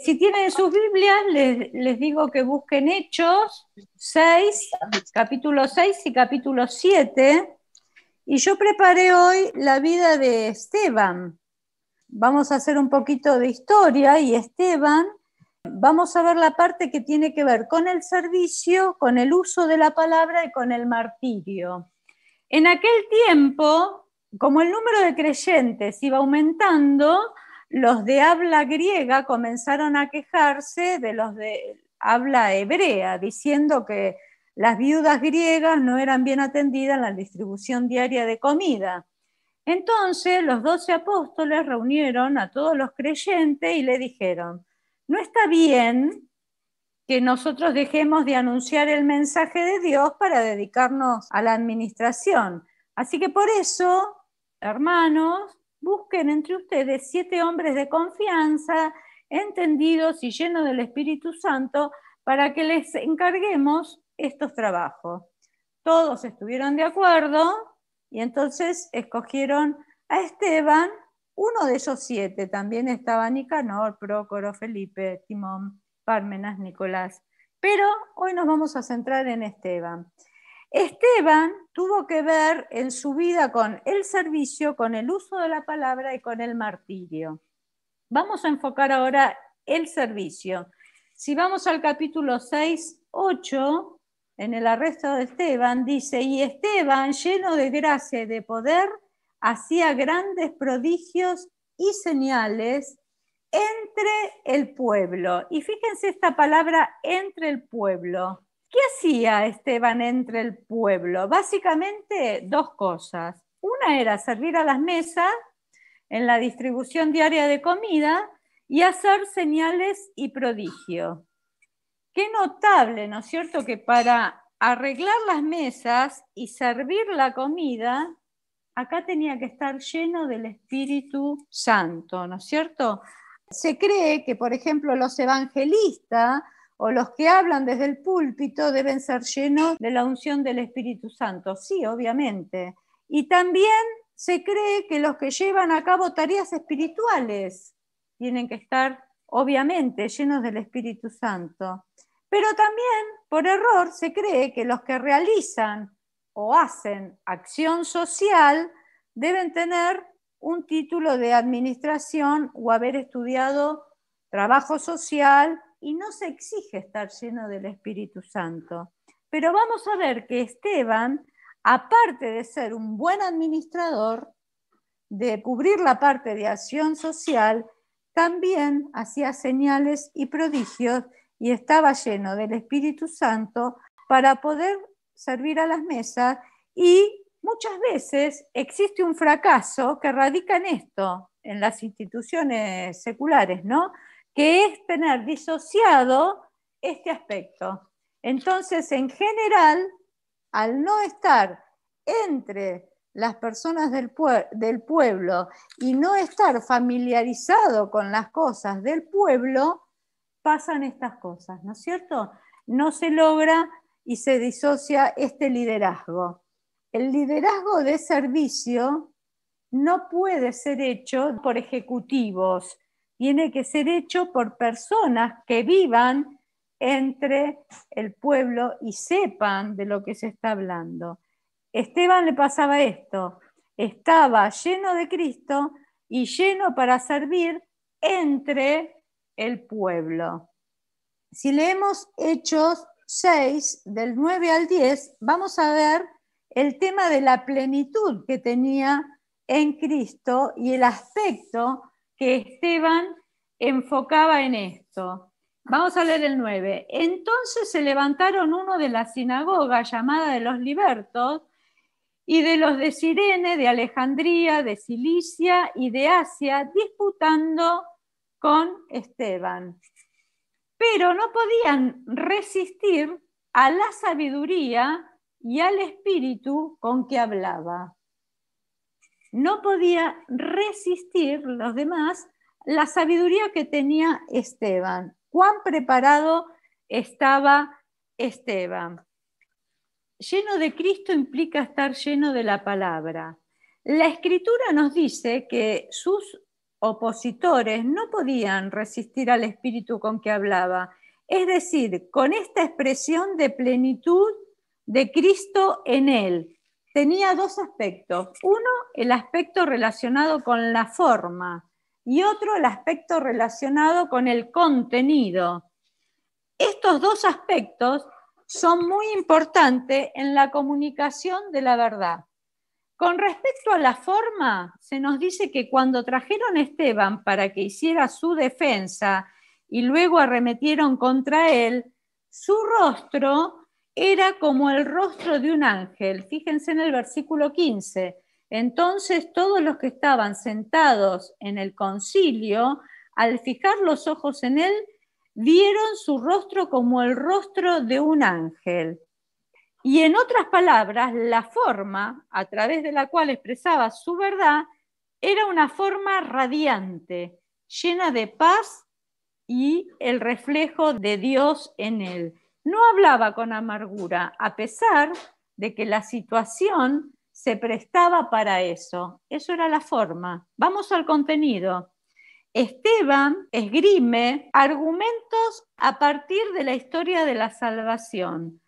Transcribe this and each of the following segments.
Si tienen sus Biblias, les, digo que busquen Hechos 6, capítulo 6 y capítulo 7. Y yo preparé hoy la vida de Esteban. Vamos a hacer un poquito de historia y Esteban, vamos a ver la parte que tiene que ver con el servicio, con el uso de la palabra y con el martirio. En aquel tiempo, como el número de creyentes iba aumentando, los de habla griega comenzaron a quejarse de los de habla hebrea, diciendo que las viudas griegas no eran bien atendidas en la distribución diaria de comida. Entonces los doce apóstoles reunieron a todos los creyentes y le dijeron, no está bien que nosotros dejemos de anunciar el mensaje de Dios para dedicarnos a la administración. Así que por eso, hermanos, busquen entre ustedes siete hombres de confianza, entendidos y llenos del Espíritu Santo, para que les encarguemos estos trabajos. Todos estuvieron de acuerdo y entonces escogieron a Esteban, uno de esos siete, también estaba Nicanor, Prócoro, Felipe, Timón, Parmenas, Nicolás. Pero hoy nos vamos a centrar en Esteban. Esteban tuvo que ver en su vida con el servicio, con el uso de la palabra y con el martirio. Vamos a enfocar ahora el servicio. Si vamos al capítulo 6, 8, en el arresto de Esteban, dice, y Esteban, lleno de gracia y de poder, hacía grandes prodigios y señales entre el pueblo. Y fíjense esta palabra entre el pueblo. ¿Qué hacía Esteban entre el pueblo? Básicamente dos cosas. Una era servir a las mesas en la distribución diaria de comida y hacer señales y prodigio. Qué notable, ¿no es cierto?, que para arreglar las mesas y servir la comida, acá tenía que estar lleno del Espíritu Santo, ¿no es cierto? Se cree que, por ejemplo, los evangelistas o los que hablan desde el púlpito deben ser llenos de la unción del Espíritu Santo. Sí, obviamente. Y también se cree que los que llevan a cabo tareas espirituales tienen que estar, obviamente, llenos del Espíritu Santo. Pero también, por error, se cree que los que realizan o hacen acción social deben tener un título de administración o haber estudiado trabajo social y no se exige estar lleno del Espíritu Santo. Pero vamos a ver que Esteban, aparte de ser un buen administrador, de cubrir la parte de acción social, también hacía señales y prodigios y estaba lleno del Espíritu Santo para poder servir a las mesas y muchas veces existe un fracaso que radica en esto, en las instituciones seculares, ¿no? que es tener disociado este aspecto. Entonces, en general, al no estar entre las personas del, del, pueblo y no estar familiarizado con las cosas del pueblo, pasan estas cosas, ¿no es cierto? No se logra y se disocia este liderazgo. El liderazgo de servicio no puede ser hecho por ejecutivos, tiene que ser hecho por personas que vivan entre el pueblo y sepan de lo que se está hablando. Esteban le pasaba esto, estaba lleno de Cristo y lleno para servir entre el pueblo. Si leemos Hechos 6, del 9 al 10, vamos a ver el tema de la plenitud que tenía en Cristo y el aspecto que Esteban enfocaba en esto. Vamos a leer el 9. Entonces se levantaron uno de la sinagoga llamada de los libertos y de los de Sirene, de Alejandría, de Cilicia y de Asia, disputando con Esteban. Pero no podían resistir a la sabiduría y al espíritu con que hablaba no podía resistir los demás la sabiduría que tenía Esteban, cuán preparado estaba Esteban. Lleno de Cristo implica estar lleno de la palabra. La escritura nos dice que sus opositores no podían resistir al espíritu con que hablaba, es decir, con esta expresión de plenitud de Cristo en él tenía dos aspectos. Uno, el aspecto relacionado con la forma y otro, el aspecto relacionado con el contenido. Estos dos aspectos son muy importantes en la comunicación de la verdad. Con respecto a la forma, se nos dice que cuando trajeron a Esteban para que hiciera su defensa y luego arremetieron contra él, su rostro era como el rostro de un ángel. Fíjense en el versículo 15. Entonces todos los que estaban sentados en el concilio, al fijar los ojos en él, vieron su rostro como el rostro de un ángel. Y en otras palabras, la forma a través de la cual expresaba su verdad era una forma radiante, llena de paz y el reflejo de Dios en él no hablaba con amargura, a pesar de que la situación se prestaba para eso. Eso era la forma. Vamos al contenido. Esteban esgrime argumentos a partir de la historia de la salvación.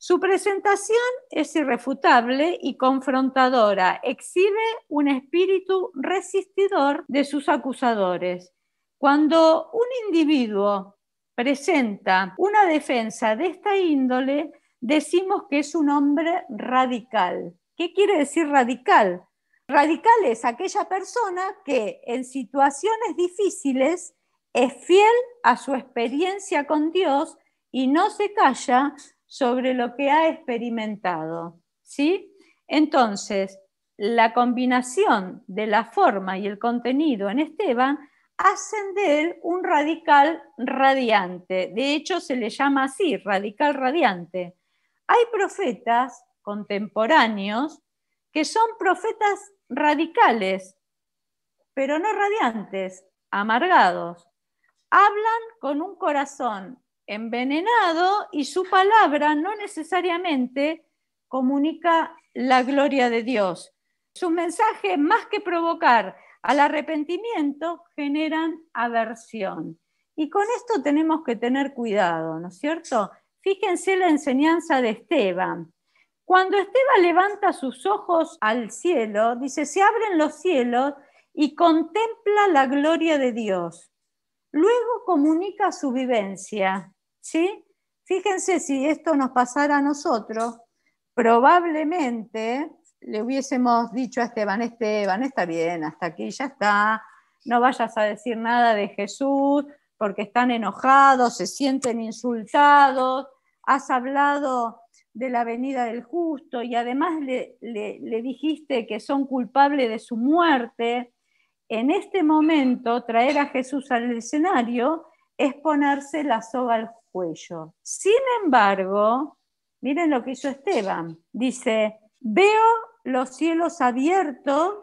Su presentación es irrefutable y confrontadora. Exhibe un espíritu resistidor de sus acusadores. Cuando un individuo presenta una defensa de esta índole, decimos que es un hombre radical. ¿Qué quiere decir radical? Radical es aquella persona que en situaciones difíciles es fiel a su experiencia con Dios y no se calla sobre lo que ha experimentado. ¿Sí? Entonces, la combinación de la forma y el contenido en Esteban hacen de él un radical radiante. De hecho, se le llama así, radical radiante. Hay profetas contemporáneos que son profetas radicales, pero no radiantes, amargados. Hablan con un corazón envenenado y su palabra no necesariamente comunica la gloria de Dios. Su mensaje, más que provocar al arrepentimiento generan aversión. Y con esto tenemos que tener cuidado, ¿no es cierto? Fíjense la enseñanza de Esteban. Cuando Esteban levanta sus ojos al cielo, dice, se abren los cielos y contempla la gloria de Dios. Luego comunica su vivencia, ¿sí? Fíjense si esto nos pasara a nosotros, probablemente le hubiésemos dicho a Esteban, Esteban, está bien, hasta aquí ya está, no vayas a decir nada de Jesús, porque están enojados, se sienten insultados, has hablado de la venida del justo y además le, dijiste que son culpables de su muerte, en este momento traer a Jesús al escenario es ponerse la soga al cuello. Sin embargo, miren lo que hizo Esteban, dice, veo los cielos abiertos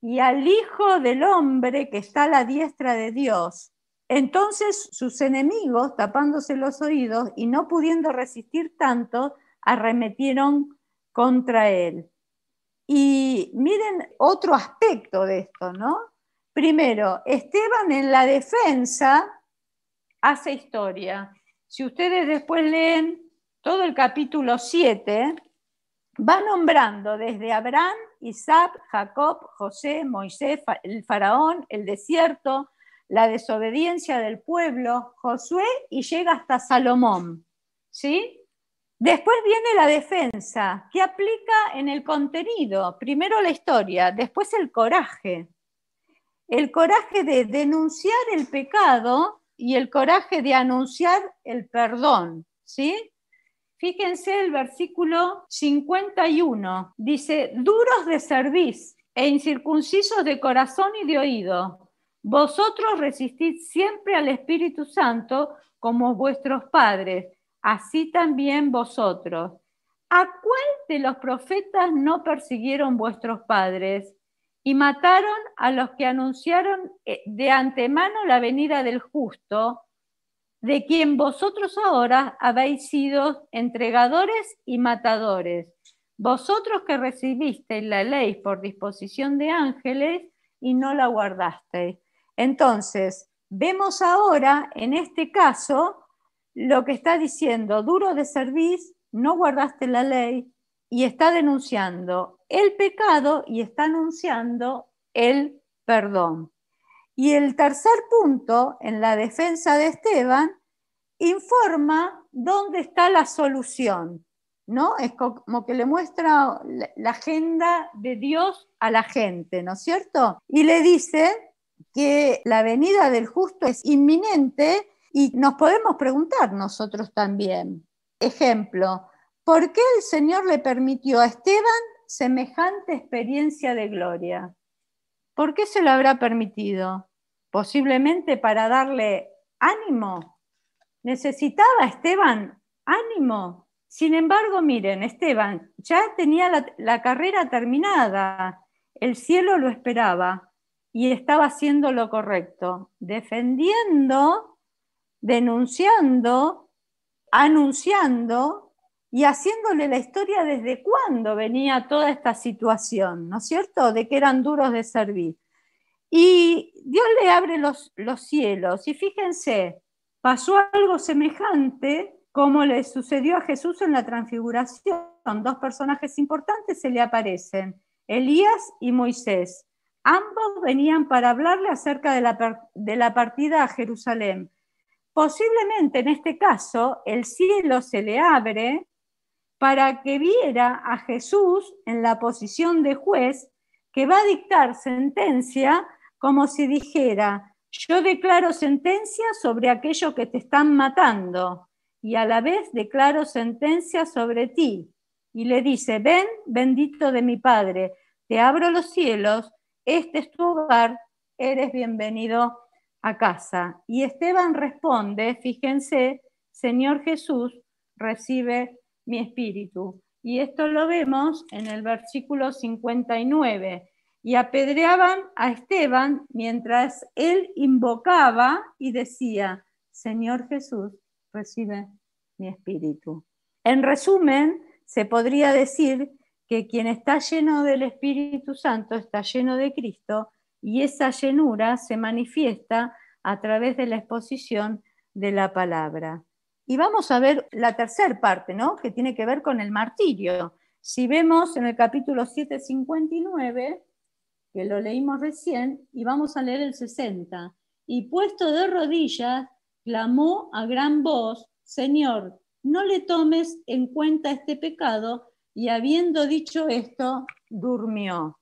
y al Hijo del Hombre que está a la diestra de Dios. Entonces sus enemigos, tapándose los oídos y no pudiendo resistir tanto, arremetieron contra él. Y miren otro aspecto de esto, ¿no? Primero, Esteban en la defensa hace historia. Si ustedes después leen todo el capítulo 7, va nombrando desde Abraham, Isaac, Jacob, José, Moisés, el faraón, el desierto, la desobediencia del pueblo, Josué y llega hasta Salomón. ¿Sí? Después viene la defensa, que aplica en el contenido, primero la historia, después el coraje. El coraje de denunciar el pecado y el coraje de anunciar el perdón, ¿sí? Fíjense el versículo 51. Dice, duros de cerviz e incircuncisos de corazón y de oído. Vosotros resistís siempre al Espíritu Santo como vuestros padres, así también vosotros. ¿A cuál de los profetas no persiguieron vuestros padres? Y mataron a los que anunciaron eh, de antemano la venida del justo de quien vosotros ahora habéis sido entregadores y matadores. Vosotros que recibisteis la ley por disposición de ángeles y no la guardasteis. Entonces, vemos ahora, en este caso, lo que está diciendo, duro de servir, no guardaste la ley y está denunciando el pecado y está anunciando el perdón. Y el tercer punto, en la defensa de Esteban, informa dónde está la solución, ¿no? Es como que le muestra la agenda de Dios a la gente, ¿no es cierto? Y le dice que la venida del justo es inminente y nos podemos preguntar nosotros también. Ejemplo, ¿por qué el Señor le permitió a Esteban semejante experiencia de gloria? ¿Por qué se lo habrá permitido? posiblemente para darle ánimo. Necesitaba Esteban ánimo. Sin embargo, miren, Esteban ya tenía la, carrera terminada, el cielo lo esperaba y estaba haciendo lo correcto, defendiendo, denunciando, anunciando y haciéndole la historia desde cuándo venía toda esta situación, ¿no es cierto? De que eran duros de servir. Y Dios le abre los, cielos. Y fíjense, pasó algo semejante como le sucedió a Jesús en la transfiguración. Dos personajes importantes se le aparecen, Elías y Moisés. Ambos venían para hablarle acerca de la, partida a Jerusalén. Posiblemente en este caso el cielo se le abre para que viera a Jesús en la posición de juez que va a dictar sentencia como si dijera, yo declaro sentencia sobre aquello que te están matando y a la vez declaro sentencia sobre ti. Y le dice, ven, bendito de mi Padre, te abro los cielos, este es tu hogar, eres bienvenido a casa. Y Esteban responde, fíjense, Señor Jesús, recibe mi espíritu. Y esto lo vemos en el versículo 59 y apedreaban a Esteban mientras él invocaba y decía, Señor Jesús, recibe mi espíritu. En resumen, se podría decir que quien está lleno del Espíritu Santo está lleno de Cristo y esa llenura se manifiesta a través de la exposición de la palabra. Y vamos a ver la tercera parte, ¿no? Que tiene que ver con el martirio. Si vemos en el capítulo 759, que lo leímos recién, y vamos a leer el 60. Y puesto de rodillas, clamó a gran voz, Señor, no le tomes en cuenta este pecado, y habiendo dicho esto, durmió.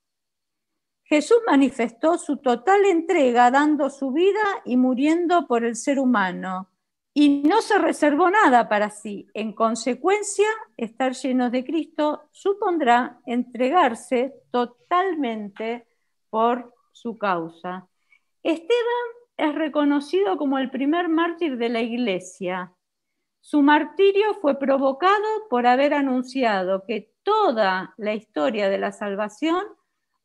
Jesús manifestó su total entrega dando su vida y muriendo por el ser humano, y no se reservó nada para sí. En consecuencia, estar llenos de Cristo supondrá entregarse totalmente por su causa. Esteban es reconocido como el primer mártir de la Iglesia. Su martirio fue provocado por haber anunciado que toda la historia de la salvación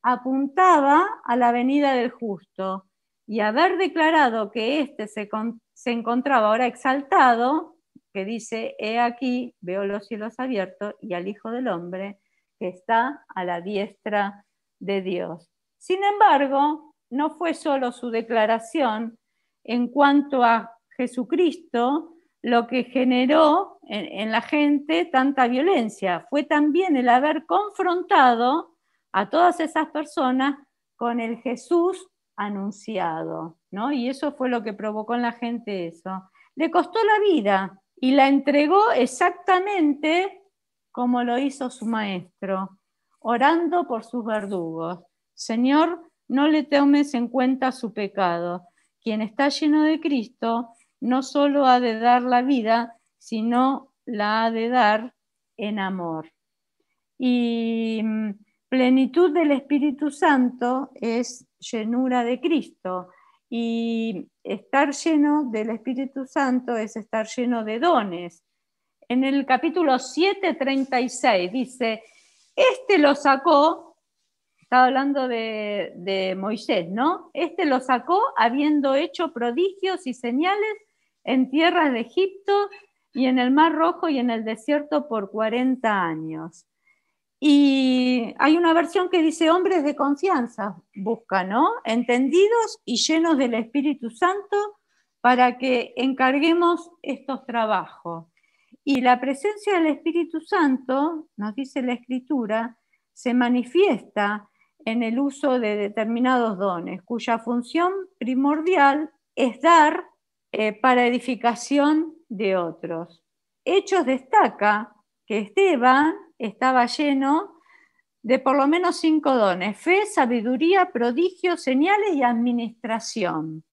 apuntaba a la venida del justo y haber declarado que éste se, se encontraba ahora exaltado, que dice, he aquí, veo los cielos abiertos y al Hijo del Hombre que está a la diestra de Dios. Sin embargo, no fue solo su declaración en cuanto a Jesucristo lo que generó en, la gente tanta violencia, fue también el haber confrontado a todas esas personas con el Jesús anunciado, ¿no? Y eso fue lo que provocó en la gente eso. Le costó la vida y la entregó exactamente como lo hizo su maestro, orando por sus verdugos. Señor, no le tomes en cuenta su pecado. Quien está lleno de Cristo no solo ha de dar la vida, sino la ha de dar en amor. Y mm, plenitud del Espíritu Santo es llenura de Cristo. Y estar lleno del Espíritu Santo es estar lleno de dones. En el capítulo 7.36 dice, este lo sacó estaba hablando de, Moisés, ¿no? Este lo sacó habiendo hecho prodigios y señales en tierras de Egipto y en el Mar Rojo y en el desierto por 40 años. Y hay una versión que dice hombres de confianza, busca, ¿no? Entendidos y llenos del Espíritu Santo para que encarguemos estos trabajos. Y la presencia del Espíritu Santo, nos dice la Escritura, se manifiesta en el uso de determinados dones, cuya función primordial es dar eh, para edificación de otros. Hechos destaca que Esteban estaba lleno de por lo menos cinco dones, fe, sabiduría, prodigio, señales y administración.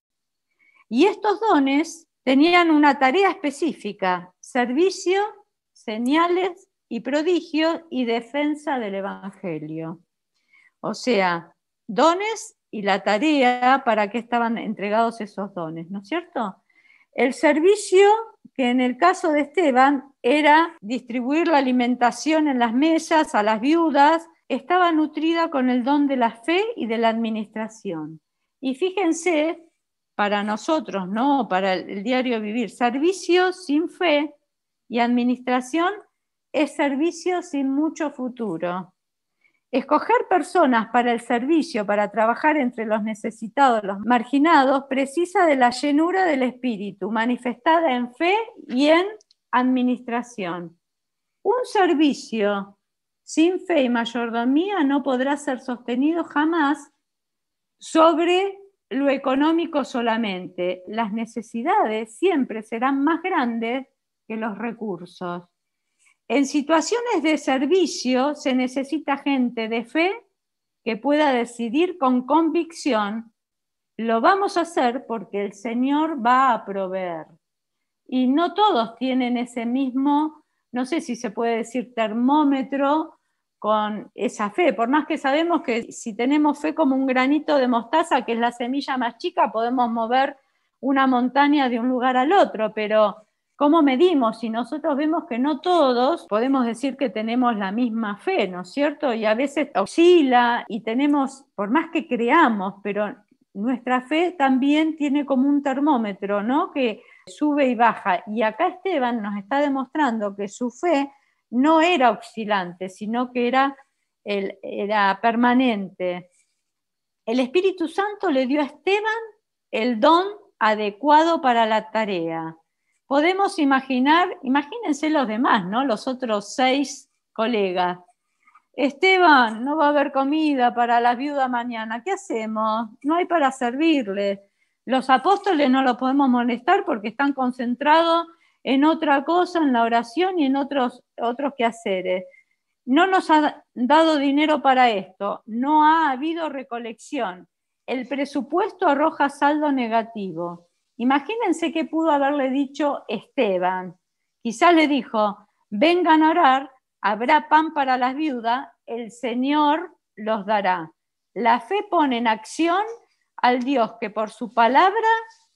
Y estos dones tenían una tarea específica, servicio, señales y prodigio y defensa del Evangelio. O sea, dones y la tarea para que estaban entregados esos dones, ¿no es cierto? El servicio, que en el caso de Esteban era distribuir la alimentación en las mesas a las viudas, estaba nutrida con el don de la fe y de la administración. Y fíjense, para nosotros, ¿no? Para el diario vivir, servicio sin fe y administración es servicio sin mucho futuro. Escoger personas para el servicio, para trabajar entre los necesitados, los marginados, precisa de la llenura del espíritu, manifestada en fe y en administración. Un servicio sin fe y mayordomía no podrá ser sostenido jamás sobre lo económico solamente. Las necesidades siempre serán más grandes que los recursos. En situaciones de servicio se necesita gente de fe que pueda decidir con convicción, lo vamos a hacer porque el Señor va a proveer. Y no todos tienen ese mismo, no sé si se puede decir termómetro con esa fe, por más que sabemos que si tenemos fe como un granito de mostaza, que es la semilla más chica, podemos mover una montaña de un lugar al otro, pero ¿Cómo medimos? Si nosotros vemos que no todos podemos decir que tenemos la misma fe, ¿no es cierto? Y a veces oscila y tenemos, por más que creamos, pero nuestra fe también tiene como un termómetro, ¿no? Que sube y baja. Y acá Esteban nos está demostrando que su fe no era oscilante, sino que era, era permanente. El Espíritu Santo le dio a Esteban el don adecuado para la tarea podemos imaginar, imagínense los demás, ¿no? Los otros seis colegas. Esteban, no va a haber comida para la viuda mañana, ¿qué hacemos? No hay para servirle, Los apóstoles no los podemos molestar porque están concentrados en otra cosa, en la oración y en otros, otros quehaceres. No nos ha dado dinero para esto, no ha habido recolección. El presupuesto arroja saldo negativo. Imagínense qué pudo haberle dicho Esteban. Quizás le dijo, vengan a orar, habrá pan para las viudas, el Señor los dará. La fe pone en acción al Dios que por su palabra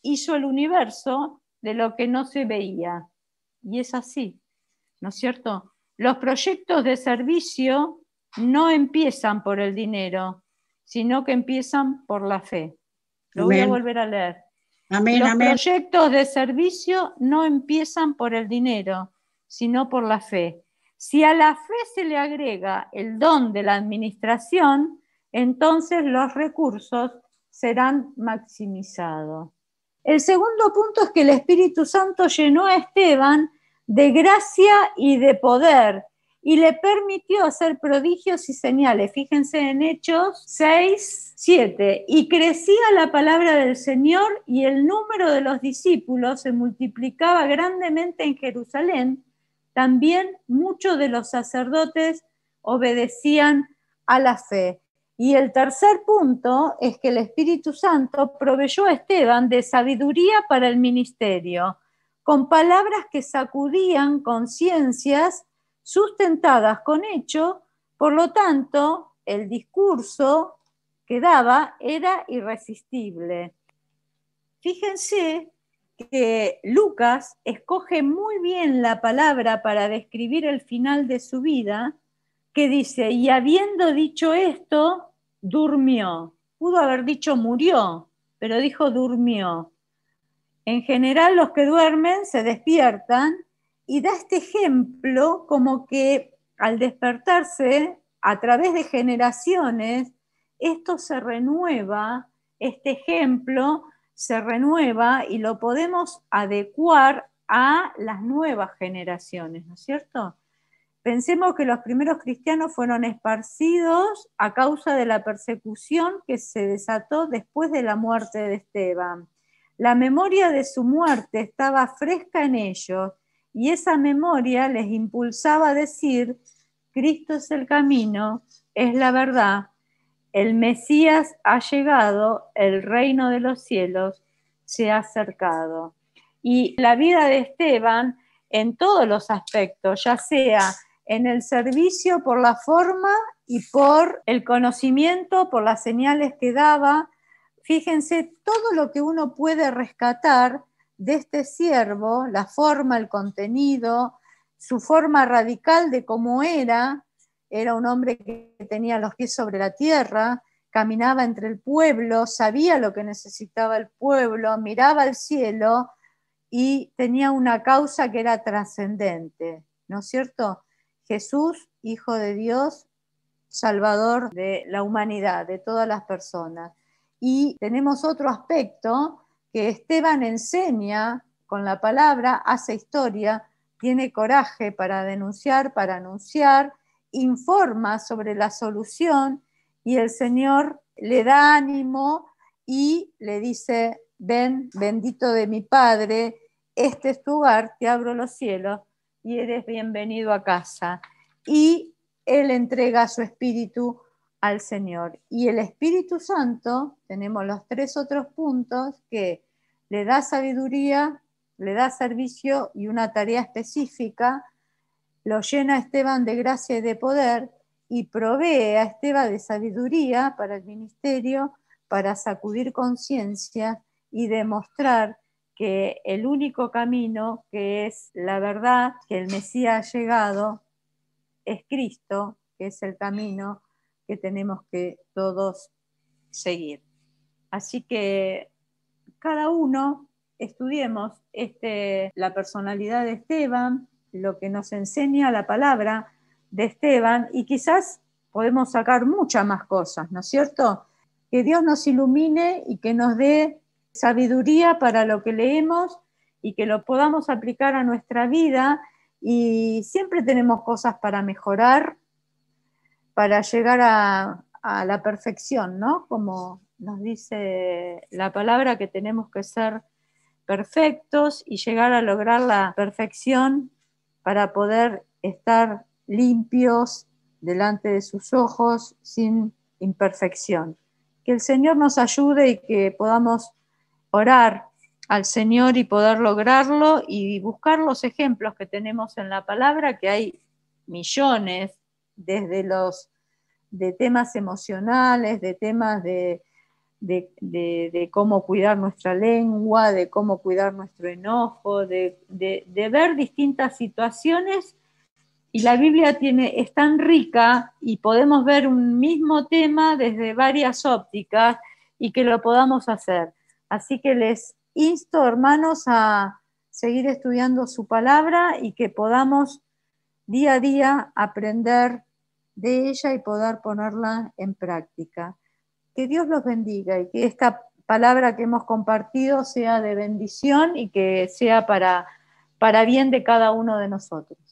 hizo el universo de lo que no se veía. Y es así, ¿no es cierto? Los proyectos de servicio no empiezan por el dinero, sino que empiezan por la fe. Lo voy a volver a leer. Los proyectos de servicio no empiezan por el dinero, sino por la fe. Si a la fe se le agrega el don de la administración, entonces los recursos serán maximizados. El segundo punto es que el Espíritu Santo llenó a Esteban de gracia y de poder y le permitió hacer prodigios y señales. Fíjense en Hechos 6, 7. Y crecía la palabra del Señor y el número de los discípulos se multiplicaba grandemente en Jerusalén. También muchos de los sacerdotes obedecían a la fe. Y el tercer punto es que el Espíritu Santo proveyó a Esteban de sabiduría para el ministerio, con palabras que sacudían conciencias sustentadas con hecho, por lo tanto, el discurso que daba era irresistible. Fíjense que Lucas escoge muy bien la palabra para describir el final de su vida, que dice, y habiendo dicho esto, durmió. Pudo haber dicho murió, pero dijo durmió. En general los que duermen se despiertan y da este ejemplo como que al despertarse a través de generaciones, esto se renueva, este ejemplo se renueva y lo podemos adecuar a las nuevas generaciones, ¿no es cierto? Pensemos que los primeros cristianos fueron esparcidos a causa de la persecución que se desató después de la muerte de Esteban. La memoria de su muerte estaba fresca en ellos y esa memoria les impulsaba a decir, Cristo es el camino, es la verdad, el Mesías ha llegado, el reino de los cielos se ha acercado. Y la vida de Esteban en todos los aspectos, ya sea en el servicio por la forma y por el conocimiento, por las señales que daba, fíjense todo lo que uno puede rescatar de este siervo, la forma, el contenido, su forma radical de cómo era, era un hombre que tenía los pies sobre la tierra, caminaba entre el pueblo, sabía lo que necesitaba el pueblo, miraba al cielo y tenía una causa que era trascendente, ¿no es cierto? Jesús, Hijo de Dios, Salvador de la humanidad, de todas las personas. Y tenemos otro aspecto que Esteban enseña con la palabra, hace historia, tiene coraje para denunciar, para anunciar, informa sobre la solución y el Señor le da ánimo y le dice, ven, bendito de mi Padre, este es tu hogar, te abro los cielos y eres bienvenido a casa. Y Él entrega su espíritu al Señor. Y el Espíritu Santo, tenemos los tres otros puntos, que le da sabiduría, le da servicio y una tarea específica, lo llena Esteban de gracia y de poder y provee a Esteban de sabiduría para el ministerio, para sacudir conciencia y demostrar que el único camino, que es la verdad, que el Mesías ha llegado, es Cristo, que es el camino, que tenemos que todos seguir. Así que cada uno estudiemos este, la personalidad de Esteban, lo que nos enseña la palabra de Esteban y quizás podemos sacar muchas más cosas, ¿no es cierto? Que Dios nos ilumine y que nos dé sabiduría para lo que leemos y que lo podamos aplicar a nuestra vida y siempre tenemos cosas para mejorar para llegar a, la perfección, ¿no? Como nos dice la palabra que tenemos que ser perfectos y llegar a lograr la perfección para poder estar limpios delante de sus ojos sin imperfección. Que el Señor nos ayude y que podamos orar al Señor y poder lograrlo y buscar los ejemplos que tenemos en la palabra, que hay millones desde los de temas emocionales, de temas de, cómo cuidar nuestra lengua, de cómo cuidar nuestro enojo, de, ver distintas situaciones. Y la Biblia tiene, es tan rica y podemos ver un mismo tema desde varias ópticas y que lo podamos hacer. Así que les insto, hermanos, a seguir estudiando su palabra y que podamos día a día aprender de ella y poder ponerla en práctica. Que Dios los bendiga y que esta palabra que hemos compartido sea de bendición y que sea para, para bien de cada uno de nosotros.